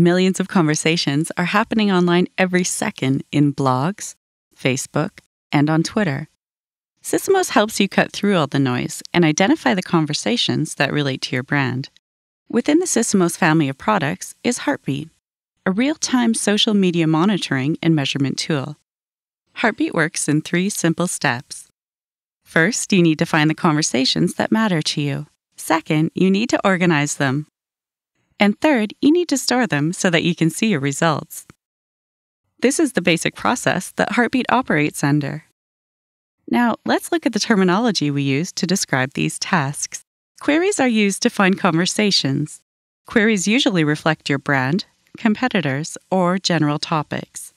Millions of conversations are happening online every second in blogs, Facebook, and on Twitter. Sysmos helps you cut through all the noise and identify the conversations that relate to your brand. Within the Sysmos family of products is Heartbeat, a real time social media monitoring and measurement tool. Heartbeat works in three simple steps. First, you need to find the conversations that matter to you. Second, you need to organize them and third, you need to store them so that you can see your results. This is the basic process that Heartbeat operates under. Now, let's look at the terminology we use to describe these tasks. Queries are used to find conversations. Queries usually reflect your brand, competitors, or general topics.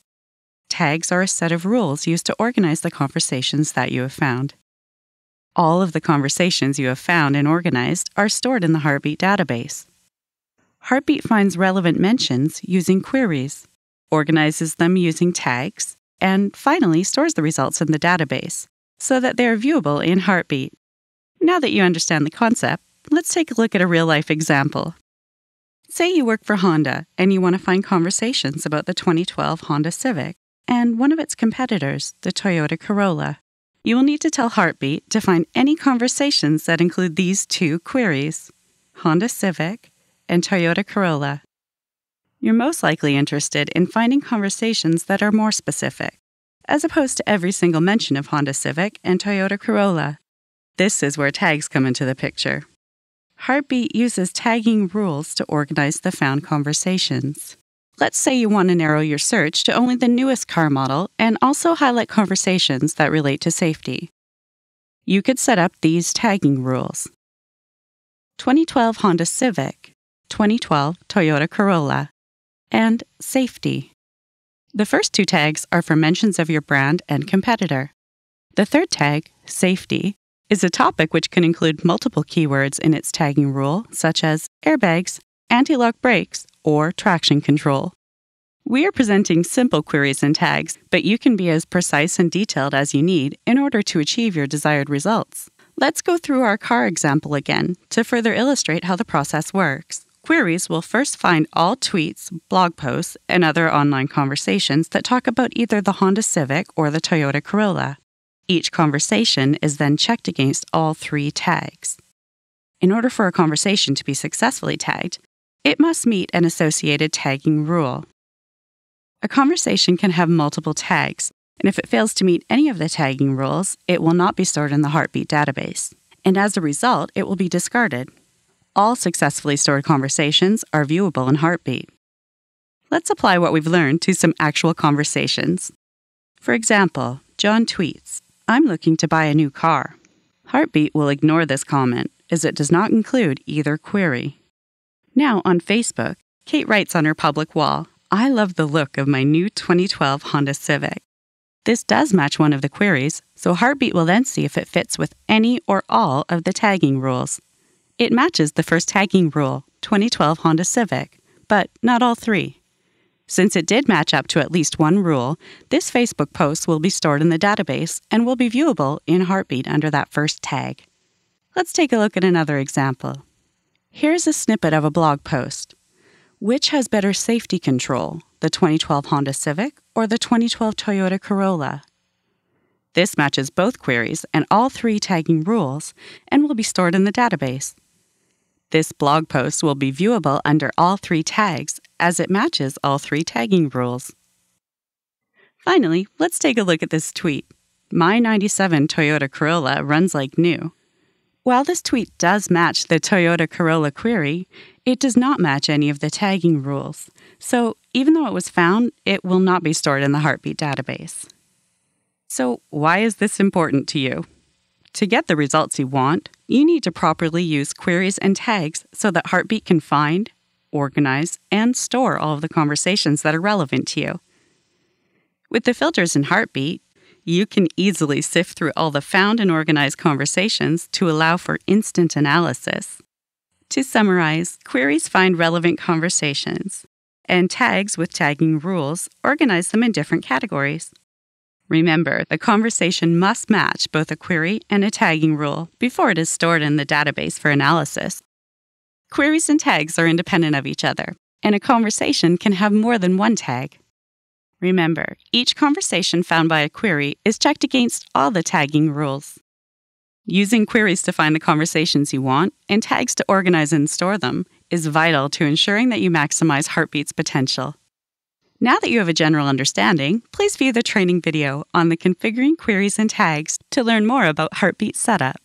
Tags are a set of rules used to organize the conversations that you have found. All of the conversations you have found and organized are stored in the Heartbeat database. Heartbeat finds relevant mentions using queries, organizes them using tags, and finally stores the results in the database so that they are viewable in Heartbeat. Now that you understand the concept, let's take a look at a real life example. Say you work for Honda and you want to find conversations about the 2012 Honda Civic and one of its competitors, the Toyota Corolla. You will need to tell Heartbeat to find any conversations that include these two queries Honda Civic and Toyota Corolla. You're most likely interested in finding conversations that are more specific, as opposed to every single mention of Honda Civic and Toyota Corolla. This is where tags come into the picture. Heartbeat uses tagging rules to organize the found conversations. Let's say you want to narrow your search to only the newest car model and also highlight conversations that relate to safety. You could set up these tagging rules 2012 Honda Civic 2012 Toyota Corolla, and Safety. The first two tags are for mentions of your brand and competitor. The third tag, Safety, is a topic which can include multiple keywords in its tagging rule, such as airbags, anti lock brakes, or traction control. We are presenting simple queries and tags, but you can be as precise and detailed as you need in order to achieve your desired results. Let's go through our car example again to further illustrate how the process works. Queries will first find all tweets, blog posts, and other online conversations that talk about either the Honda Civic or the Toyota Corolla. Each conversation is then checked against all three tags. In order for a conversation to be successfully tagged, it must meet an associated tagging rule. A conversation can have multiple tags, and if it fails to meet any of the tagging rules, it will not be stored in the Heartbeat database. And as a result, it will be discarded. All successfully stored conversations are viewable in Heartbeat. Let's apply what we've learned to some actual conversations. For example, John tweets, I'm looking to buy a new car. Heartbeat will ignore this comment as it does not include either query. Now on Facebook, Kate writes on her public wall, I love the look of my new 2012 Honda Civic. This does match one of the queries, so Heartbeat will then see if it fits with any or all of the tagging rules. It matches the first tagging rule, 2012 Honda Civic, but not all three. Since it did match up to at least one rule, this Facebook post will be stored in the database and will be viewable in Heartbeat under that first tag. Let's take a look at another example. Here's a snippet of a blog post. Which has better safety control, the 2012 Honda Civic or the 2012 Toyota Corolla? This matches both queries and all three tagging rules and will be stored in the database. This blog post will be viewable under all three tags as it matches all three tagging rules. Finally, let's take a look at this tweet. My 97 Toyota Corolla runs like new. While this tweet does match the Toyota Corolla query, it does not match any of the tagging rules. So, even though it was found, it will not be stored in the Heartbeat database. So, why is this important to you? To get the results you want, you need to properly use queries and tags so that Heartbeat can find, organize, and store all of the conversations that are relevant to you. With the filters in Heartbeat, you can easily sift through all the found and organized conversations to allow for instant analysis. To summarize, queries find relevant conversations, and tags with tagging rules organize them in different categories. Remember, the conversation must match both a query and a tagging rule before it is stored in the database for analysis. Queries and tags are independent of each other, and a conversation can have more than one tag. Remember, each conversation found by a query is checked against all the tagging rules. Using queries to find the conversations you want and tags to organize and store them is vital to ensuring that you maximize Heartbeat's potential. Now that you have a general understanding, please view the training video on the configuring queries and tags to learn more about Heartbeat setup.